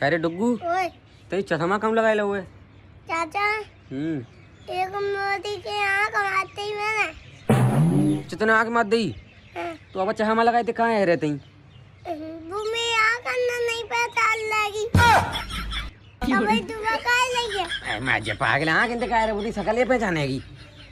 कह रहे डुगू तो चश्मा कम लगाए हुए चाचा हम्म। एक मोदी के आँख मारते ही मैंने चतने आँख मार दी हाँ। तो अब चश्मा लगाए थे तो कहाँ रहते हैं वो मेरी आँख अंदर नहीं पहचान लगी अबे तू बकाए लगी मैं जब पागल आँख इंतकाय है बुरी सकले पहचानेगी